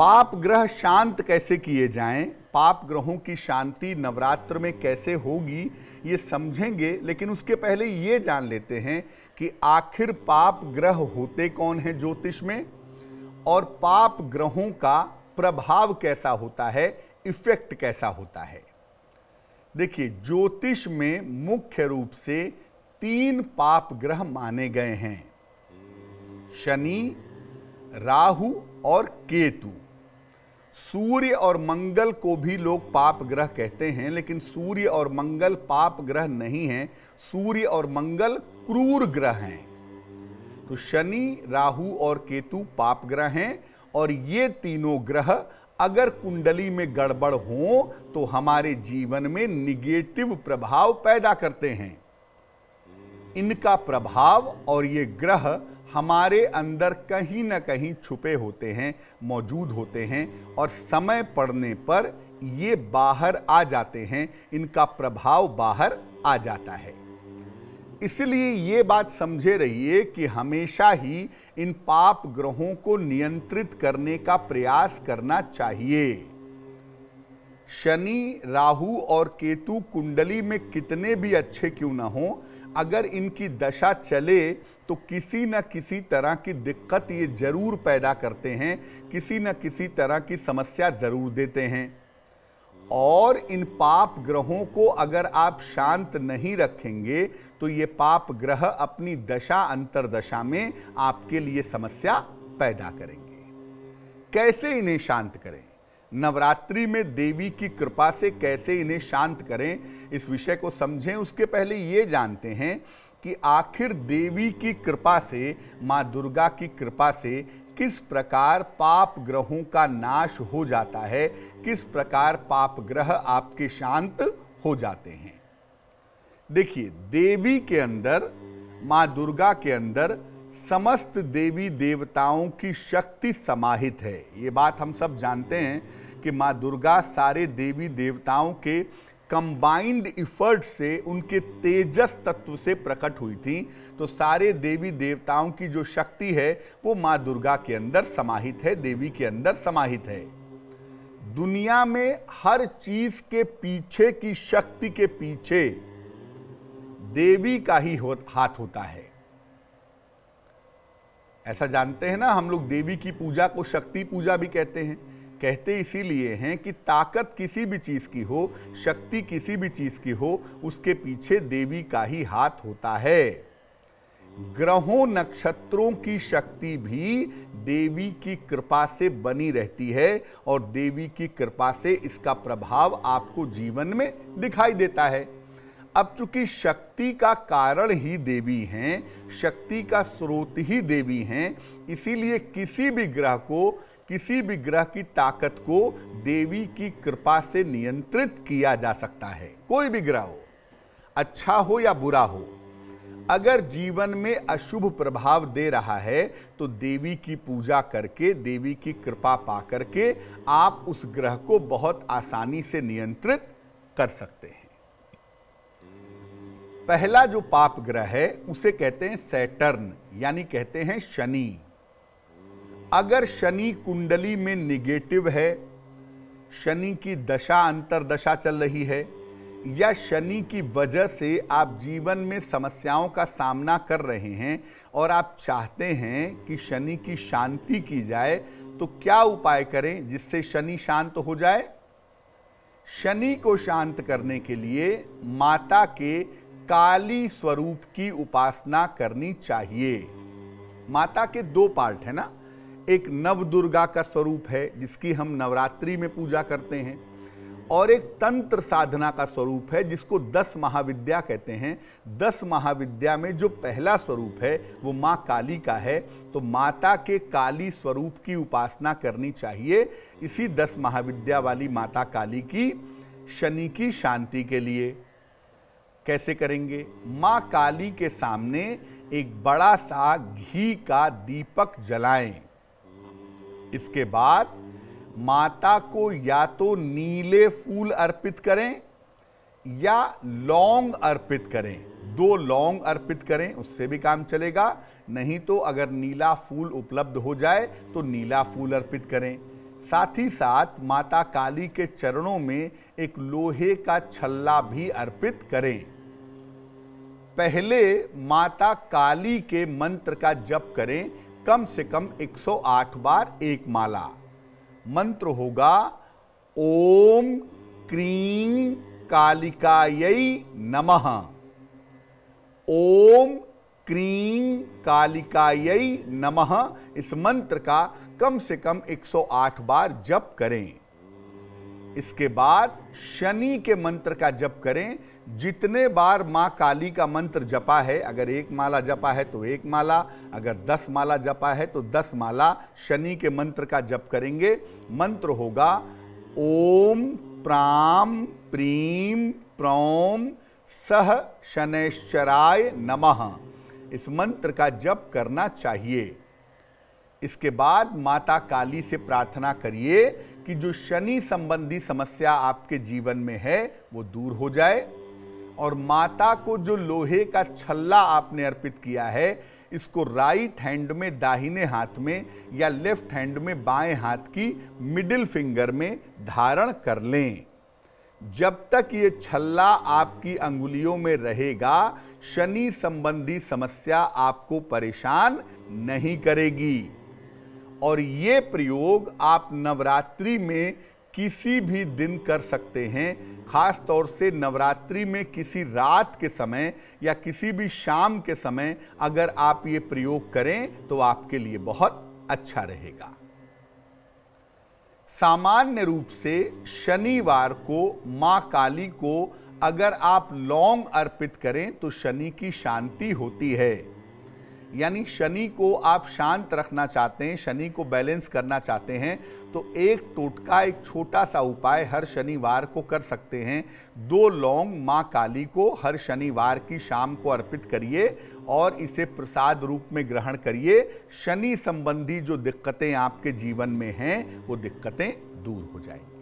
पाप ग्रह शांत कैसे किए जाएं पाप ग्रहों की शांति नवरात्र में कैसे होगी ये समझेंगे लेकिन उसके पहले ये जान लेते हैं कि आखिर पाप ग्रह होते कौन हैं ज्योतिष में और पाप ग्रहों का प्रभाव कैसा होता है इफेक्ट कैसा होता है देखिए ज्योतिष में मुख्य रूप से तीन पाप ग्रह माने गए हैं शनि राहु और केतु सूर्य और मंगल को भी लोग पाप ग्रह कहते हैं लेकिन सूर्य और मंगल पाप ग्रह नहीं हैं सूर्य और मंगल क्रूर ग्रह हैं तो शनि राहु और केतु पाप ग्रह हैं और ये तीनों ग्रह अगर कुंडली में गड़बड़ हो तो हमारे जीवन में निगेटिव प्रभाव पैदा करते हैं इनका प्रभाव और ये ग्रह हमारे अंदर कहीं ना कहीं छुपे होते हैं मौजूद होते हैं और समय पड़ने पर ये बाहर आ जाते हैं इनका प्रभाव बाहर आ जाता है इसलिए ये बात समझे रहिए कि हमेशा ही इन पाप ग्रहों को नियंत्रित करने का प्रयास करना चाहिए शनि राहु और केतु कुंडली में कितने भी अच्छे क्यों ना हो अगर इनकी दशा चले तो किसी न किसी तरह की दिक्कत ये ज़रूर पैदा करते हैं किसी न किसी तरह की समस्या ज़रूर देते हैं और इन पाप ग्रहों को अगर आप शांत नहीं रखेंगे तो ये पाप ग्रह अपनी दशा अंतरदशा में आपके लिए समस्या पैदा करेंगे कैसे इन्हें शांत करें नवरात्रि में देवी की कृपा से कैसे इन्हें शांत करें इस विषय को समझें उसके पहले ये जानते हैं कि आखिर देवी की कृपा से माँ दुर्गा की कृपा से किस प्रकार पाप ग्रहों का नाश हो जाता है किस प्रकार पाप ग्रह आपके शांत हो जाते हैं देखिए देवी के अंदर माँ दुर्गा के अंदर समस्त देवी देवताओं की शक्ति समाहित है ये बात हम सब जानते हैं कि माँ दुर्गा सारे देवी देवताओं के कंबाइंड इफर्ट से उनके तेजस तत्व से प्रकट हुई थी तो सारे देवी देवताओं की जो शक्ति है वो माँ दुर्गा के अंदर समाहित है देवी के अंदर समाहित है दुनिया में हर चीज के पीछे की शक्ति के पीछे देवी का ही हो, हाथ होता है ऐसा जानते हैं ना हम लोग देवी की पूजा को शक्ति पूजा भी कहते हैं कहते इसीलिए हैं कि ताकत किसी भी चीज़ की हो शक्ति किसी भी चीज़ की हो उसके पीछे देवी का ही हाथ होता है ग्रहों नक्षत्रों की शक्ति भी देवी की कृपा से बनी रहती है और देवी की कृपा से इसका प्रभाव आपको जीवन में दिखाई देता है अब चूंकि शक्ति का कारण ही देवी हैं शक्ति का स्रोत ही देवी हैं इसीलिए किसी भी ग्रह को किसी भी ग्रह की ताकत को देवी की कृपा से नियंत्रित किया जा सकता है कोई भी ग्रह हो अच्छा हो या बुरा हो अगर जीवन में अशुभ प्रभाव दे रहा है तो देवी की पूजा करके देवी की कृपा पा करके आप उस ग्रह को बहुत आसानी से नियंत्रित कर सकते हैं पहला जो पाप ग्रह है उसे कहते हैं सैटर्न यानी कहते हैं शनि अगर शनि कुंडली में निगेटिव है शनि की दशा अंतरदशा चल रही है या शनि की वजह से आप जीवन में समस्याओं का सामना कर रहे हैं और आप चाहते हैं कि शनि की शांति की जाए तो क्या उपाय करें जिससे शनि शांत हो जाए शनि को शांत करने के लिए माता के काली स्वरूप की उपासना करनी चाहिए माता के दो पार्ट है ना एक नव दुर्गा का स्वरूप है जिसकी हम नवरात्रि में पूजा करते हैं और एक तंत्र साधना का स्वरूप है जिसको दस महाविद्या कहते हैं दस महाविद्या में जो पहला स्वरूप है वो माँ काली का है तो माता के काली स्वरूप की उपासना करनी चाहिए इसी दस महाविद्या वाली माता काली की शनि की शांति के लिए कैसे करेंगे माँ काली के सामने एक बड़ा सा घी का दीपक जलाएं इसके बाद माता को या तो नीले फूल अर्पित करें या लौंग अर्पित करें दो लौंग अर्पित करें उससे भी काम चलेगा नहीं तो अगर नीला फूल उपलब्ध हो जाए तो नीला फूल अर्पित करें साथ ही साथ माता काली के चरणों में एक लोहे का छल्ला भी अर्पित करें पहले माता काली के मंत्र का जप करें कम से कम 108 बार एक माला मंत्र होगा ओम क्रीम कालिकायी नमः ओम क्रीम कालिकायै नमः इस मंत्र का कम से कम 108 बार जप करें इसके बाद शनि के मंत्र का जप करें जितने बार माँ काली का मंत्र जपा है अगर एक माला जपा है तो एक माला अगर दस माला जपा है तो दस माला शनि के मंत्र का जप करेंगे मंत्र होगा ओम प्राम प्रीम प्रोम सह शनैश्चराय नमः इस मंत्र का जप करना चाहिए इसके बाद माता काली से प्रार्थना करिए कि जो शनि संबंधी समस्या आपके जीवन में है वो दूर हो जाए और माता को जो लोहे का छल्ला आपने अर्पित किया है इसको राइट हैंड में दाहिने हाथ में या लेफ्ट हैंड में बाएं हाथ की मिडिल फिंगर में धारण कर लें जब तक ये छल्ला आपकी अंगुलियों में रहेगा शनि संबंधी समस्या आपको परेशान नहीं करेगी और ये प्रयोग आप नवरात्रि में किसी भी दिन कर सकते हैं खास तौर से नवरात्रि में किसी रात के समय या किसी भी शाम के समय अगर आप ये प्रयोग करें तो आपके लिए बहुत अच्छा रहेगा सामान्य रूप से शनिवार को माँ काली को अगर आप लौंग अर्पित करें तो शनि की शांति होती है यानी शनि को आप शांत रखना चाहते हैं शनि को बैलेंस करना चाहते हैं तो एक टोटका एक छोटा सा उपाय हर शनिवार को कर सकते हैं दो लौंग माँ काली को हर शनिवार की शाम को अर्पित करिए और इसे प्रसाद रूप में ग्रहण करिए शनि संबंधी जो दिक्कतें आपके जीवन में हैं वो दिक्कतें दूर हो जाएंगी